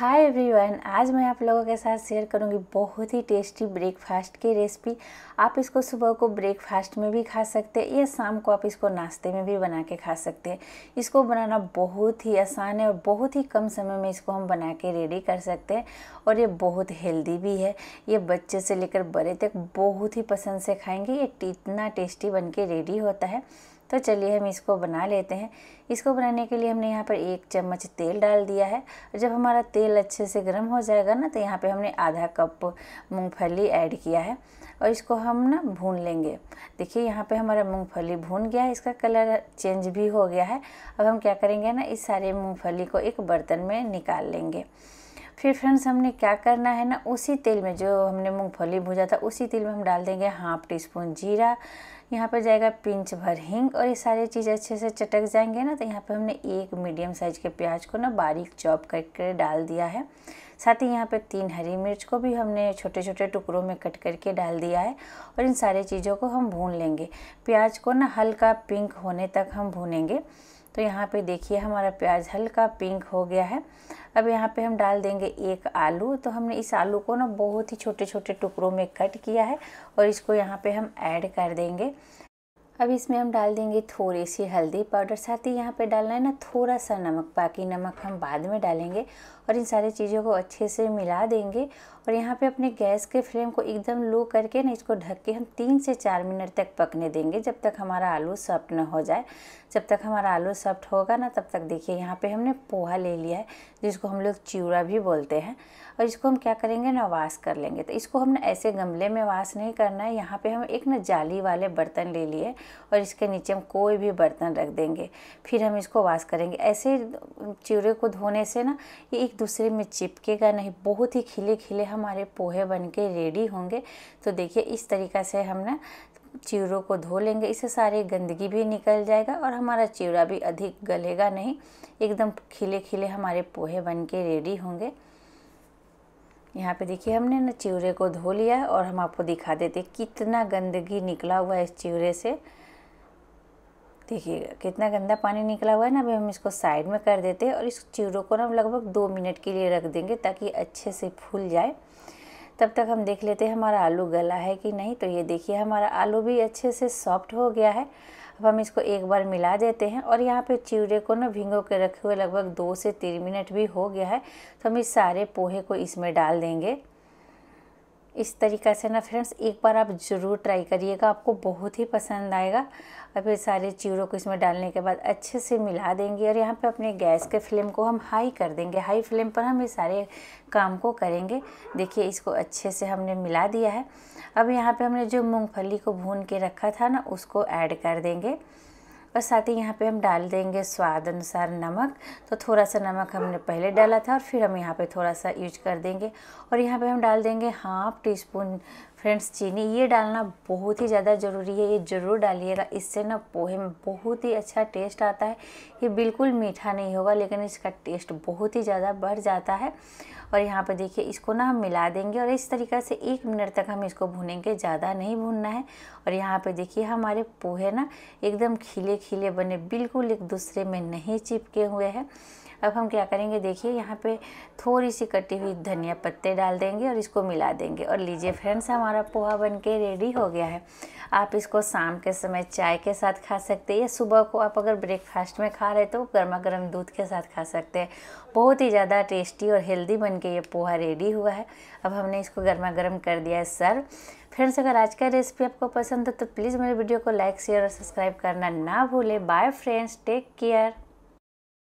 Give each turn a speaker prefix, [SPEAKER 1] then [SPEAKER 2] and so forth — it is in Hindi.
[SPEAKER 1] हाय एवरीवन आज मैं आप लोगों के साथ शेयर करूंगी बहुत ही टेस्टी ब्रेकफास्ट की रेसिपी आप इसको सुबह को ब्रेकफास्ट में भी खा सकते हैं या शाम को आप इसको नाश्ते में भी बना के खा सकते हैं इसको बनाना बहुत ही आसान है और बहुत ही कम समय में इसको हम बना के रेडी कर सकते हैं और ये बहुत हेल्दी भी है ये बच्चे से लेकर बड़े तक बहुत ही पसंद से खाएँगे ये इतना टेस्टी बन के रेडी होता है तो चलिए हम इसको बना लेते हैं इसको बनाने के लिए हमने यहाँ पर एक चम्मच तेल डाल दिया है जब हमारा तेल अच्छे से गर्म हो जाएगा ना तो यहाँ पे हमने आधा कप मूंगफली ऐड किया है और इसको हम ना भून लेंगे देखिए यहाँ पे हमारा मूंगफली भून गया है इसका कलर चेंज भी हो गया है अब हम क्या करेंगे ना इस सारे मूँगफली को एक बर्तन में निकाल लेंगे फिर फ्रेंड्स हमने क्या करना है ना उसी तेल में जो हमने मूंगफली भुजा था उसी तेल में हम डाल देंगे हाफ टी स्पून जीरा यहाँ पर जाएगा पिंच भर हिंग और ये सारी चीज़ अच्छे से चटक जाएंगे ना तो यहाँ पर हमने एक मीडियम साइज के प्याज को ना बारीक चॉप करके डाल दिया है साथ ही यहाँ पे तीन हरी मिर्च को भी हमने छोटे छोटे टुकड़ों में कट करके डाल दिया है और इन सारी चीज़ों को हम भून लेंगे प्याज को ना हल्का पिंक होने तक हम भूनेंगे तो यहाँ पे देखिए हमारा प्याज हल्का पिंक हो गया है अब यहाँ पे हम डाल देंगे एक आलू तो हमने इस आलू को ना बहुत ही छोटे छोटे टुकड़ों में कट किया है और इसको यहाँ पे हम ऐड कर देंगे अब इसमें हम डाल देंगे थोड़ी सी हल्दी पाउडर साथ ही यहाँ पे डालना है ना थोड़ा सा नमक बाकी नमक हम बाद में डालेंगे और इन सारी चीज़ों को अच्छे से मिला देंगे और यहाँ पे अपने गैस के फ्लेम को एकदम लो करके ना इसको ढक के हम तीन से चार मिनट तक पकने देंगे जब तक हमारा आलू सॉफ्ट ना हो जाए जब तक हमारा आलू सॉफ्ट होगा ना तब तक देखिए यहाँ पर हमने पोहा ले लिया है जिसको हम लोग चिवड़ा भी बोलते हैं और इसको हम क्या करेंगे ना वाश कर लेंगे तो इसको हम ऐसे गमले में वाश नहीं करना है यहाँ पर हम एक ना जाली वाले बर्तन ले लिए और इसके नीचे हम कोई भी बर्तन रख देंगे फिर हम इसको वाश करेंगे ऐसे चिड़े को धोने से ना ये एक दूसरे में चिपकेगा नहीं बहुत ही खिले खिले हमारे पोहे बन के रेडी होंगे तो देखिए इस तरीक़ा से हम ना चिड़ों को धो लेंगे इससे सारी गंदगी भी निकल जाएगा और हमारा चिड़ा भी अधिक गलेगा नहीं एकदम खिले खिले हमारे पोहे बन के रेडी होंगे यहाँ पे देखिए हमने ना चिड़े को धो लिया और हम आपको दिखा देते कितना गंदगी निकला हुआ है इस चिड़े से देखिए कितना गंदा पानी निकला हुआ है ना अभी हम इसको साइड में कर देते हैं और इस चिड़ों को ना हम लगभग दो मिनट के लिए रख देंगे ताकि अच्छे से फूल जाए तब तक हम देख लेते हैं हमारा आलू गला है कि नहीं तो ये देखिए हमारा आलू भी अच्छे से सॉफ्ट हो गया है अब हम इसको एक बार मिला देते हैं और यहाँ पे चिड़े को ना भिंगो के रखे हुए लगभग दो से तीन मिनट भी हो गया है तो हम इस सारे पोहे को इसमें डाल देंगे इस तरीक़ा से ना फ्रेंड्स एक बार आप ज़रूर ट्राई करिएगा आपको बहुत ही पसंद आएगा और फिर सारे चीड़ों को इसमें डालने के बाद अच्छे से मिला देंगे और यहाँ पे अपने गैस के फ्लेम को हम हाई कर देंगे हाई फ्लेम पर हम ये सारे काम को करेंगे देखिए इसको अच्छे से हमने मिला दिया है अब यहाँ पे हमने जो मूँगफली को भून के रखा था ना उसको ऐड कर देंगे और साथ ही यहाँ पे हम डाल देंगे स्वाद अनुसार नमक तो थोड़ा सा नमक हमने पहले डाला था और फिर हम यहाँ पे थोड़ा सा यूज कर देंगे और यहाँ पे हम डाल देंगे हाफ टी स्पून फ्रेंड्स चीनी ये डालना बहुत ही ज़्यादा ज़रूरी है ये ज़रूर डालिएगा इससे ना पोहे में बहुत ही अच्छा टेस्ट आता है ये बिल्कुल मीठा नहीं होगा लेकिन इसका टेस्ट बहुत ही ज़्यादा बढ़ जाता है और यहाँ पर देखिए इसको ना हम मिला देंगे और इस तरीक़े से एक मिनट तक हम इसको भुनेंगे ज़्यादा नहीं भूनना है और यहाँ पर देखिए हमारे पोहे ना एकदम खिले खिले बने बिल्कुल एक दूसरे में नहीं चिपके हुए हैं अब हम क्या करेंगे देखिए यहाँ पे थोड़ी सी कटी हुई धनिया पत्ते डाल देंगे और इसको मिला देंगे और लीजिए फ्रेंड्स हमारा पोहा बन के रेडी हो गया है आप इसको शाम के समय चाय के साथ खा सकते हैं या सुबह को आप अगर ब्रेकफास्ट में खा रहे तो गर्मा गर्म दूध के साथ खा सकते हैं बहुत ही ज़्यादा टेस्टी और हेल्दी बन के ये पोहा रेडी हुआ है अब हमने इसको गर्मा गर्म कर दिया है सर्व फ्रेंड्स अगर आज का रेसिपी आपको पसंद हो तो प्लीज़ मेरे वीडियो को लाइक शेयर और सब्सक्राइब करना ना भूलें बाय फ्रेंड्स टेक केयर